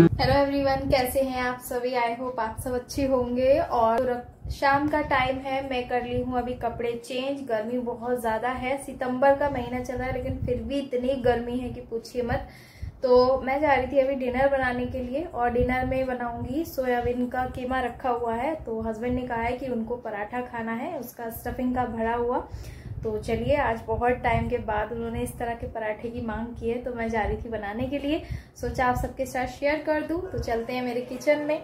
hello everyone कैसे हैं आप सभी आई होप आप सब अच्छे होंगे और शाम का टाइम है मैं कर ली हूँ अभी कपड़े चेंज गर्मी बहुत ज़्यादा है सितंबर का महीना चल रहा है लेकिन फिर भी इतनी गर्मी है कि पूछिए मत तो मैं जा रही थी अभी डिनर बनाने के लिए और डिनर में बनाऊंगी सोयाबीन का कीमा रखा हुआ है तो हस्बैंड ने कहा है कि उनको पराठा खाना है उसका स्टफिंग का भरा हुआ तो चलिए आज बहुत टाइम के बाद उन्होंने इस तरह के पराठे की मांग की है तो मैं जा रही थी बनाने के लिए सोचा आप सबके साथ शेयर कर दूँ तो चलते हैं मेरे किचन में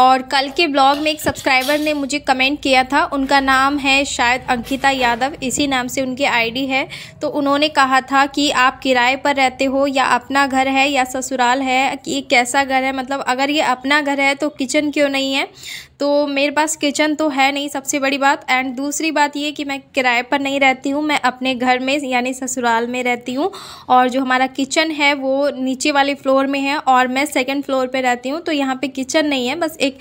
और कल के ब्लॉग में एक सब्सक्राइबर ने मुझे कमेंट किया था उनका नाम है शायद अंकिता यादव इसी नाम से उनकी आईडी है तो उन्होंने कहा था कि आप किराए पर रहते हो या अपना घर है या ससुराल है कि कैसा घर है मतलब अगर ये अपना घर है तो किचन क्यों नहीं है तो मेरे पास किचन तो है नहीं सबसे बड़ी बात एंड दूसरी बात ये कि मैं किराए पर नहीं रहती हूँ मैं अपने घर में यानी ससुराल में रहती हूँ और जो हमारा किचन है वो नीचे वाले फ्लोर में है और मैं सेकेंड फ्लोर पर रहती हूँ तो यहाँ पर किचन नहीं है बस एक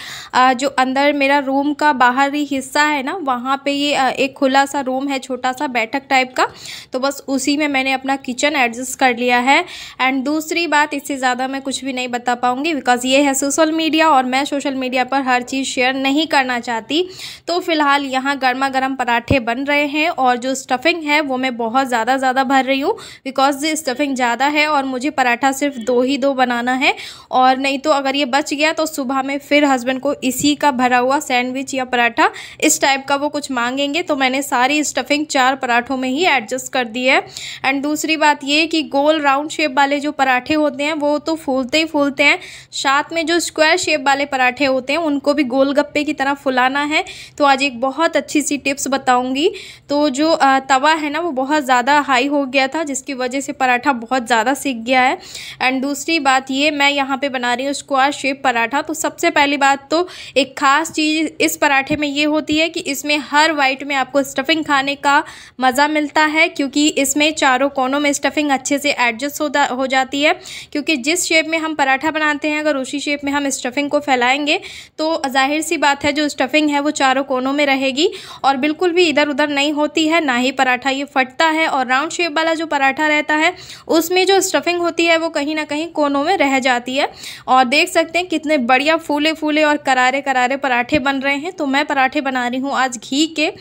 जो अंदर मेरा रूम का बाहरी हिस्सा है ना वहाँ पर ये एक खुला सा रूम है छोटा सा बैठक टाइप का तो बस उसी में मैंने अपना किचन एडजस्ट कर लिया है एंड दूसरी बात इससे ज़्यादा मैं कुछ भी नहीं बता पाऊँगी बिकॉज़ ये है सोशल मीडिया और मैं सोशल मीडिया पर हर चीज़ शेयर शेयर नहीं करना चाहती तो फ़िलहाल यहाँ गर्मा गर्म पराठे बन रहे हैं और जो स्टफिंग है वो मैं बहुत ज़्यादा ज़्यादा भर रही हूँ बिकॉज स्टफिंग ज़्यादा है और मुझे पराठा सिर्फ दो ही दो बनाना है और नहीं तो अगर ये बच गया तो सुबह में फिर हस्बैंड को इसी का भरा हुआ सैंडविच या पराठा इस टाइप का वो कुछ मांगेंगे तो मैंने सारी स्टफिंग चार पराठों में ही एडजस्ट कर दी है एंड दूसरी बात ये कि गोल राउंड शेप वाले जो पराठे होते हैं वो तो फूलते ही फूलते हैं साथ में जो स्क्वायर शेप वाले पराठे होते हैं उनको भी गोल गोलगप्पे की तरह फुलाना है तो आज एक बहुत अच्छी सी टिप्स बताऊँगी तो जो तवा है ना वो बहुत ज़्यादा हाई हो गया था जिसकी वजह से पराठा बहुत ज़्यादा सीख गया है एंड दूसरी बात ये मैं यहाँ पर बना रही हूँ स्क्वाश शेप पराठा तो सबसे पहली बात तो एक ख़ास चीज़ इस पराठे में ये होती है कि इसमें हर वाइट में आपको स्टफिंग खाने का मज़ा मिलता है क्योंकि इसमें चारों कोनों में स्टफिंग अच्छे से एडजस्ट होता हो जाती है क्योंकि जिस शेप में हम पराठा बनाते हैं अगर उसी शेप में हम स्टफिंग को फैलाएँगे तो ज़ाहिर सी बात है जो स्टफिंग है वो चारों कोनों में रहेगी और बिल्कुल भी इधर उधर नहीं होती है ना ही पराठा ये फटता है और राउंड शेप वाला जो पराठा रहता है उसमें जो स्टफिंग होती है वो कहीं ना कहीं कोनों में रह जाती है और देख सकते हैं कितने बढ़िया फूले फूले और करारे करारे पराठे बन रहे हैं तो मैं पराठे बना रही हूँ आज घी के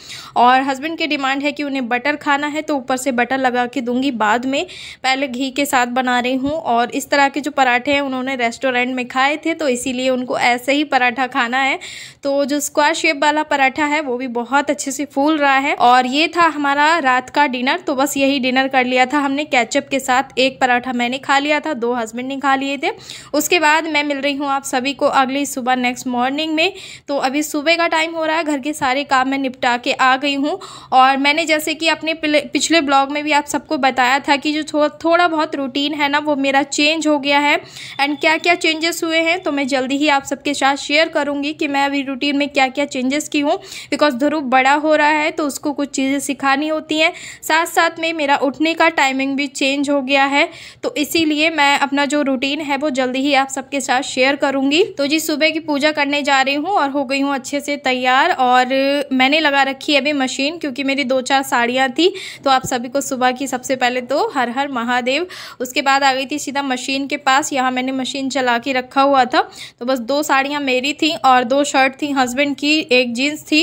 और हस्बैंड की डिमांड है कि उन्हें बटर खाना है तो ऊपर से बटर लगा के दूंगी बाद में पहले घी के साथ बना रही हूँ और इस तरह के जो पराठे हैं उन्होंने रेस्टोरेंट में खाए थे तो इसीलिए उनको ऐसे ही पराठा खाना है तो जो स्क्वायर शेप वाला पराठा है वो भी बहुत अच्छे से फूल रहा है और ये था हमारा रात का डिनर तो बस यही डिनर कर लिया था हमने कैचअप के साथ एक पराठा मैंने खा लिया था दो हस्बैंड ने खा लिए थे उसके बाद मैं मिल रही हूँ आप सभी को अगली सुबह नेक्स्ट मॉर्निंग में तो अभी सुबह का टाइम हो रहा है घर के सारे काम मैं निपटा के आ गई हूँ और मैंने जैसे कि अपने पिछले ब्लॉग में भी आप सबको बताया था कि जो थो, थोड़ा बहुत रूटीन है ना वो मेरा चेंज हो गया है एंड क्या क्या चेंजेस हुए हैं तो मैं जल्दी ही आप सबके साथ शेयर करूँगी कि मैं मैं अभी रूटीन में क्या क्या चेंजेस की हूँ बिकॉज ध्रुव बड़ा हो रहा है तो उसको कुछ चीज़ें सिखानी होती हैं साथ साथ में मेरा उठने का टाइमिंग भी चेंज हो गया है तो इसीलिए मैं अपना जो रूटीन है वो जल्दी ही आप सबके साथ शेयर करूँगी तो जी सुबह की पूजा करने जा रही हूँ और हो गई हूँ अच्छे से तैयार और मैंने लगा रखी है अभी मशीन क्योंकि मेरी दो चार साड़ियाँ थी तो आप सभी को सुबह की सबसे पहले तो हर हर महादेव उसके बाद आ गई थी सीधा मशीन के पास यहाँ मैंने मशीन चला के रखा हुआ था तो बस दो साड़ियाँ मेरी थी और दो शर्ट थी हस्बैंड की एक जीन्स थी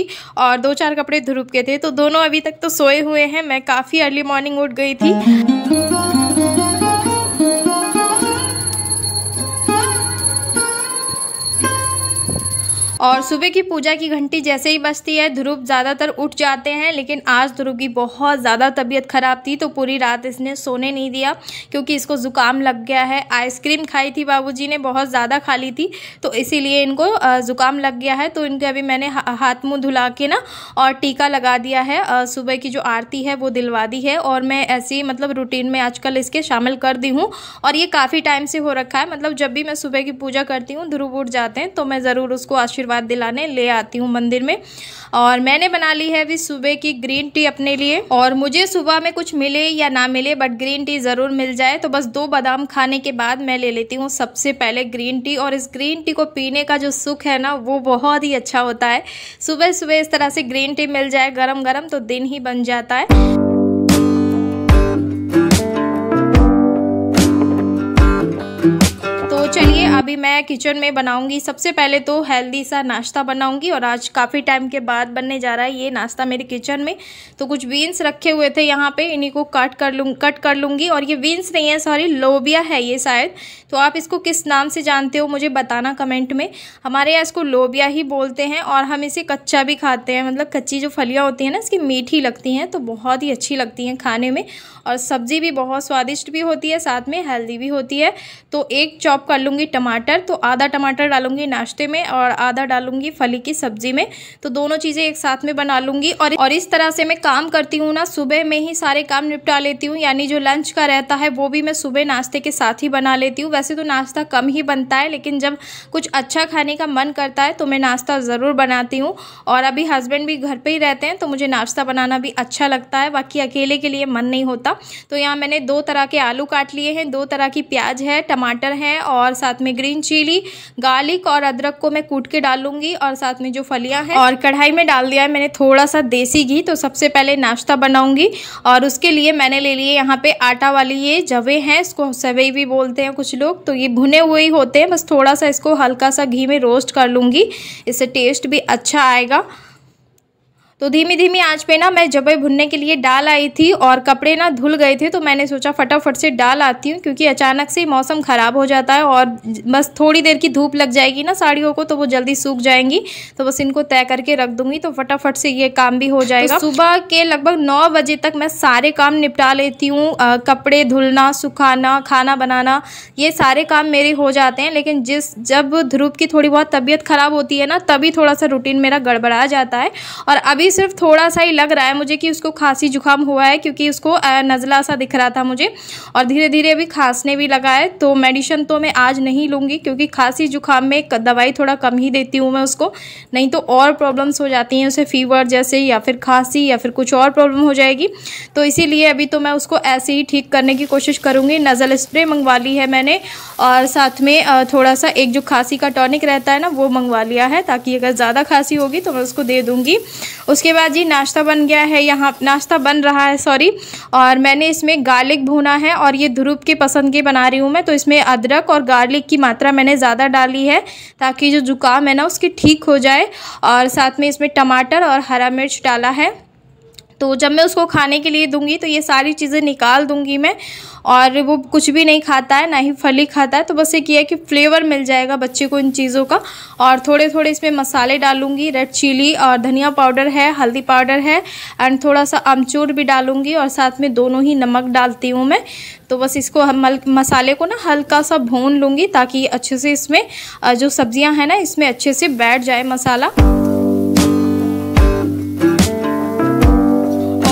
और दो चार कपड़े ध्रुप के थे तो दोनों अभी तक तो सोए हुए हैं मैं काफ़ी अर्ली मॉर्निंग उठ गई थी और सुबह की पूजा की घंटी जैसे ही बजती है ध्रुव ज़्यादातर उठ जाते हैं लेकिन आज ध्रुव की बहुत ज़्यादा तबीयत ख़राब थी तो पूरी रात इसने सोने नहीं दिया क्योंकि इसको ज़ुकाम लग गया है आइसक्रीम खाई थी बाबूजी ने बहुत ज़्यादा खा ली थी तो इसीलिए इनको ज़ुकाम लग गया है तो इनके अभी मैंने हाथ मुँह धुला के ना और टीका लगा दिया है सुबह की जो आरती है वो दिलवा दी है और मैं ऐसी मतलब रूटीन में आजकल इसके शामिल कर दी हूँ और ये काफ़ी टाइम से हो रखा है मतलब जब भी मैं सुबह की पूजा करती हूँ ध्रुव उठ जाते हैं तो मैं ज़रूर उसको आशीर्वाद आशीर्वाद दिलाने ले आती हूँ मंदिर में और मैंने बना ली है अभी सुबह की ग्रीन टी अपने लिए और मुझे सुबह में कुछ मिले या ना मिले बट ग्रीन टी ज़रूर मिल जाए तो बस दो बादाम खाने के बाद मैं ले लेती हूँ सबसे पहले ग्रीन टी और इस ग्रीन टी को पीने का जो सुख है ना वो बहुत ही अच्छा होता है सुबह सुबह इस तरह से ग्रीन टी मिल जाए गरम गरम तो दिन ही बन जाता है अभी मैं किचन में बनाऊंगी सबसे पहले तो हेल्दी सा नाश्ता बनाऊंगी और आज काफ़ी टाइम के बाद बनने जा रहा है ये नाश्ता मेरे किचन में तो कुछ बीन्स रखे हुए थे यहाँ पे इन्हीं को काट कर लूँ कट कर लूँगी और ये बीन्स नहीं है सॉरी लोबिया है ये शायद तो आप इसको किस नाम से जानते हो मुझे बताना कमेंट में हमारे यहाँ इसको लोबिया ही बोलते हैं और हम इसे कच्चा भी खाते हैं मतलब कच्ची जो फलियाँ होती हैं ना इसकी मीठी लगती हैं तो बहुत ही अच्छी लगती हैं खाने में और सब्ज़ी भी बहुत स्वादिष्ट भी होती है साथ में हेल्दी भी होती है तो एक चॉप कर लूँगी टमाटर टमाटर तो आधा टमाटर डालूंगी नाश्ते में और आधा डालूंगी फली की सब्जी में तो दोनों चीज़ें एक साथ में बना लूंगी और और इस तरह से मैं काम करती हूँ ना सुबह में ही सारे काम निपटा लेती हूँ यानी जो लंच का रहता है वो भी मैं सुबह नाश्ते के साथ ही बना लेती हूँ वैसे तो नाश्ता कम ही बनता है लेकिन जब कुछ अच्छा खाने का मन करता है तो मैं नाश्ता ज़रूर बनाती हूँ और अभी हस्बैंड भी घर पर ही रहते हैं तो मुझे नाश्ता बनाना भी अच्छा लगता है बाकी अकेले के लिए मन नहीं होता तो यहाँ मैंने दो तरह के आलू काट लिए हैं दो तरह की प्याज है टमाटर है और साथ में ग्रीन चिली गार्लिक और अदरक को मैं कूट के डालूंगी और साथ में जो फलियाँ हैं और कढ़ाई में डाल दिया है मैंने थोड़ा सा देसी घी तो सबसे पहले नाश्ता बनाऊंगी और उसके लिए मैंने ले लिए यहाँ पे आटा वाली ये जवे हैं इसको सवई भी बोलते हैं कुछ लोग तो ये भुने हुए ही होते हैं बस थोड़ा सा इसको हल्का सा घी में रोस्ट कर लूँगी इससे टेस्ट भी अच्छा आएगा तो धीमी धीमी आंच पे ना मैं जबे भुनने के लिए डाल आई थी और कपड़े ना धुल गए थे तो मैंने सोचा फटाफट से डाल आती हूँ क्योंकि अचानक से मौसम ख़राब हो जाता है और बस थोड़ी देर की धूप लग जाएगी ना साड़ियों को तो वो जल्दी सूख जाएंगी तो बस इनको तय करके रख दूंगी तो फटाफट से ये काम भी हो तो जाएगा तो सुबह के लगभग नौ बजे तक मैं सारे काम निपटा लेती हूँ कपड़े धुलना सुखाना खाना बनाना ये सारे काम मेरे हो जाते हैं लेकिन जिस जब ध्रुव की थोड़ी बहुत तबीयत ख़राब होती है ना तभी थोड़ा सा रूटीन मेरा गड़बड़ा जाता है और अभी अभी सिर्फ थोड़ा सा ही लग रहा है मुझे कि उसको खांसी जुकाम हुआ है क्योंकि उसको नज़ला सा दिख रहा था मुझे और धीरे धीरे अभी खांसने भी लगा है तो मेडिसन तो मैं आज नहीं लूँगी क्योंकि खांसी जुकाम में दवाई थोड़ा कम ही देती हूँ मैं उसको नहीं तो और प्रॉब्लम्स हो जाती हैं उसे फीवर जैसे या फिर खांसी या फिर कुछ और प्रॉब्लम हो जाएगी तो इसीलिए अभी तो मैं उसको ऐसे ही ठीक करने की कोशिश करूँगी नज़ल स्प्रे मंगवा ली है मैंने और साथ में थोड़ा सा एक जो खांसी का टॉनिक रहता है ना वो मंगवा लिया है ताकि अगर ज़्यादा खांसी होगी तो मैं उसको दे दूँगी उसके बाद जी नाश्ता बन गया है यहाँ नाश्ता बन रहा है सॉरी और मैंने इसमें गार्लिक भुना है और ये ध्रुव के पसंद के बना रही हूँ मैं तो इसमें अदरक और गार्लिक की मात्रा मैंने ज़्यादा डाली है ताकि जो जुकाम है ना उसकी ठीक हो जाए और साथ में इसमें टमाटर और हरा मिर्च डाला है तो जब मैं उसको खाने के लिए दूंगी तो ये सारी चीज़ें निकाल दूंगी मैं और वो कुछ भी नहीं खाता है ना ही फली खाता है तो बस एक ये है कि फ्लेवर मिल जाएगा बच्चे को इन चीज़ों का और थोड़े थोड़े इसमें मसाले डालूंगी रेड चिली और धनिया पाउडर है हल्दी पाउडर है एंड थोड़ा सा अमचूर भी डालूंगी और साथ में दोनों ही नमक डालती हूँ मैं तो बस इसको हम मसाले को ना हल्का सा भून लूँगी ताकि अच्छे से इसमें जो सब्ज़ियाँ हैं ना इसमें अच्छे से बैठ जाए मसाला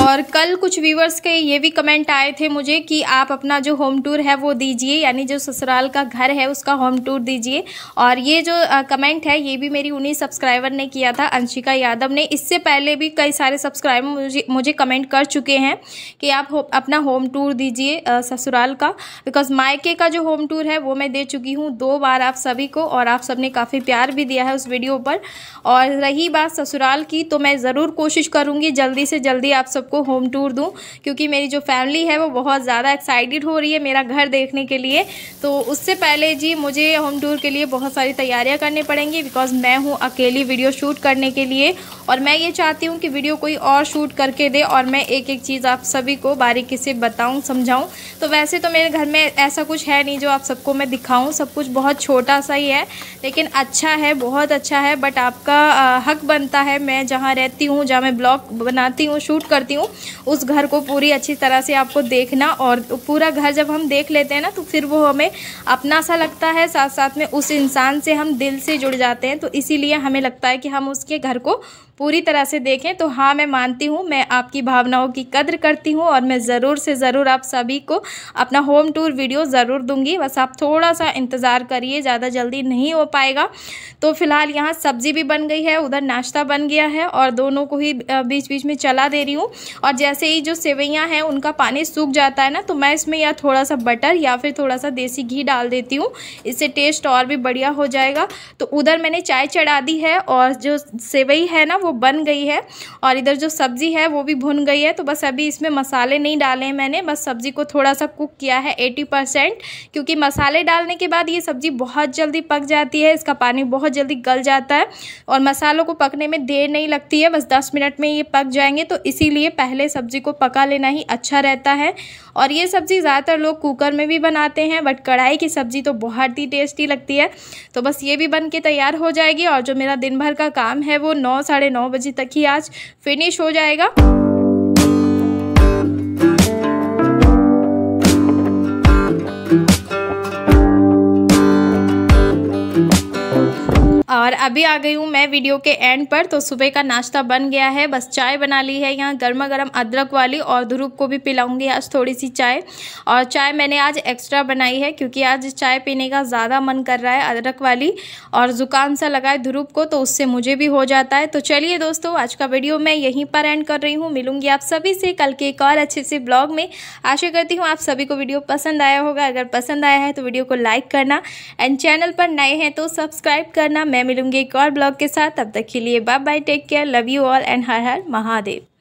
और कल कुछ व्यूवर्स के ये भी कमेंट आए थे मुझे कि आप अपना जो होम टूर है वो दीजिए यानी जो ससुराल का घर है उसका होम टूर दीजिए और ये जो कमेंट है ये भी मेरी उन्हीं सब्सक्राइबर ने किया था अंशिका यादव ने इससे पहले भी कई सारे सब्सक्राइबर मुझे मुझे कमेंट कर चुके हैं कि आप हो, अपना होम टूर दीजिए ससुराल का बिकॉज मायके का जो होम टूर है वो मैं दे चुकी हूँ दो बार आप सभी को और आप ने काफ़ी प्यार भी दिया है उस वीडियो पर और रही बात ससुराल की तो मैं ज़रूर कोशिश करूँगी जल्दी से जल्दी आप सब आपको होम टूर दूँ क्योंकि मेरी जो फैमिली है वो बहुत ज़्यादा एक्साइटेड हो रही है मेरा घर देखने के लिए तो उससे पहले जी मुझे होम टूर के लिए बहुत सारी तैयारियाँ करनी पड़ेंगी बिकॉज़ मैं हूँ अकेली वीडियो शूट करने के लिए और मैं ये चाहती हूँ कि वीडियो कोई और शूट करके दे और मैं एक एक चीज़ आप सभी को बारीकी से बताऊँ समझाऊँ तो वैसे तो मेरे घर में ऐसा कुछ है नहीं जो आप सबको मैं दिखाऊँ सब कुछ बहुत छोटा सा ही है लेकिन अच्छा है बहुत अच्छा है बट आपका हक बनता है मैं जहाँ रहती हूँ जहाँ मैं ब्लॉग बनाती हूँ शूट करती हूँ हूँ उस घर को पूरी अच्छी तरह से आपको देखना और पूरा घर जब हम देख लेते हैं ना तो फिर वो हमें अपना सा लगता है साथ साथ में उस इंसान से हम दिल से जुड़ जाते हैं तो इसीलिए हमें लगता है कि हम उसके घर को पूरी तरह से देखें तो हाँ मैं मानती हूँ मैं आपकी भावनाओं की कद्र करती हूँ और मैं ज़रूर से ज़रूर आप सभी को अपना होम टूर वीडियो ज़रूर दूंगी बस आप थोड़ा सा इंतज़ार करिए ज़्यादा जल्दी नहीं हो पाएगा तो फ़िलहाल यहाँ सब्ज़ी भी बन गई है उधर नाश्ता बन गया है और दोनों को ही बीच बीच में चला दे रही हूँ और जैसे ही जो सेवैयाँ हैं उनका पानी सूख जाता है ना तो मैं इसमें या थोड़ा सा बटर या फिर थोड़ा सा देसी घी डाल देती हूँ इससे टेस्ट और भी बढ़िया हो जाएगा तो उधर मैंने चाय चढ़ा दी है और जो सेवई है ना वो बन गई है और इधर जो सब्ज़ी है वो भी भुन गई है तो बस अभी इसमें मसाले नहीं डाले हैं मैंने बस सब्ज़ी को थोड़ा सा कुक किया है एटी परसेंट क्योंकि मसाले डालने के बाद ये सब्ज़ी बहुत जल्दी पक जाती है इसका पानी बहुत जल्दी गल जाता है और मसालों को पकने में देर नहीं लगती है बस दस मिनट में ये पक जाएंगे तो इसी पहले सब्ज़ी को पका लेना ही अच्छा रहता है और ये सब्ज़ी ज़्यादातर लोग कुकर में भी बनाते हैं बट कढ़ाई की सब्ज़ी तो बहुत ही टेस्टी लगती है तो बस ये भी बन के तैयार हो जाएगी और जो मेरा दिन भर का काम है वो नौ साढ़े नौ बजे तक ही आज फिनिश हो जाएगा और अभी आ गई हूँ मैं वीडियो के एंड पर तो सुबह का नाश्ता बन गया है बस चाय बना ली है यहाँ गर्मा गर्म अदरक वाली और ध्रुप को भी पिलाऊंगी आज थोड़ी सी चाय और चाय मैंने आज एक्स्ट्रा बनाई है क्योंकि आज चाय पीने का ज़्यादा मन कर रहा है अदरक वाली और ज़ुकाम सा लगाए ध्रुप को तो उससे मुझे भी हो जाता है तो चलिए दोस्तों आज का वीडियो मैं यहीं पर एंड कर रही हूँ मिलूंगी आप सभी से कल के एक और अच्छे से ब्लॉग में आशा करती हूँ आप सभी को वीडियो पसंद आया होगा अगर पसंद आया है तो वीडियो को लाइक करना एंड चैनल पर नए हैं तो सब्सक्राइब करना मैं मिलूंगी एक और ब्लॉग के साथ तब तक के लिए bye bye take care love you all and Har Har Mahadev